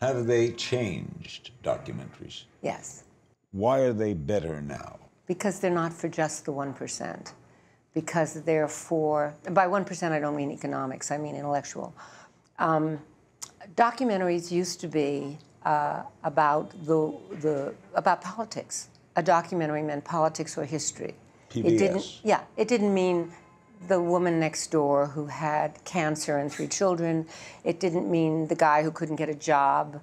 Have they changed documentaries? Yes. Why are they better now? Because they're not for just the 1%. Because they're for, by 1%, I don't mean economics, I mean intellectual. Um, documentaries used to be uh, about, the, the, about politics. A documentary meant politics or history. PBS. It didn't, yeah, it didn't mean the woman next door who had cancer and three children. It didn't mean the guy who couldn't get a job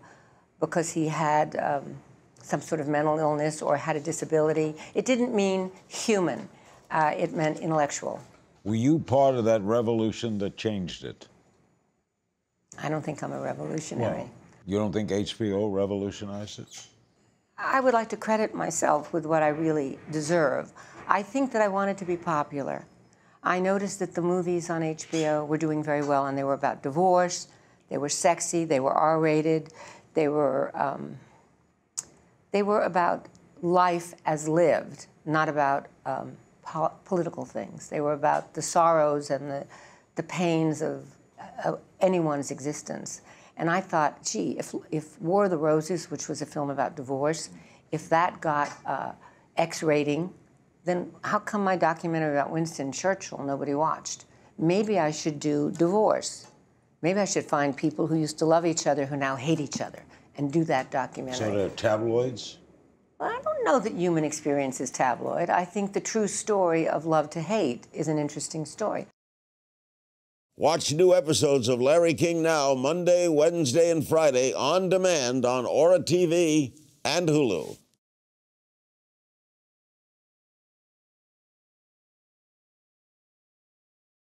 because he had um, some sort of mental illness or had a disability. It didn't mean human, uh, it meant intellectual. Were you part of that revolution that changed it? I don't think I'm a revolutionary. Well, you don't think HBO revolutionized it? I would like to credit myself with what I really deserve. I think that I wanted to be popular. I noticed that the movies on HBO were doing very well, and they were about divorce, they were sexy, they were R-rated, they were um, they were about life as lived, not about um, po political things. They were about the sorrows and the the pains of, uh, of anyone's existence. And I thought, gee, if, if War of the Roses, which was a film about divorce, if that got uh, X rating then how come my documentary about Winston Churchill nobody watched? Maybe I should do divorce. Maybe I should find people who used to love each other who now hate each other and do that documentary. So the tabloids? Well, I don't know that human experience is tabloid. I think the true story of love to hate is an interesting story. Watch new episodes of Larry King Now Monday, Wednesday, and Friday on demand on Aura TV and Hulu.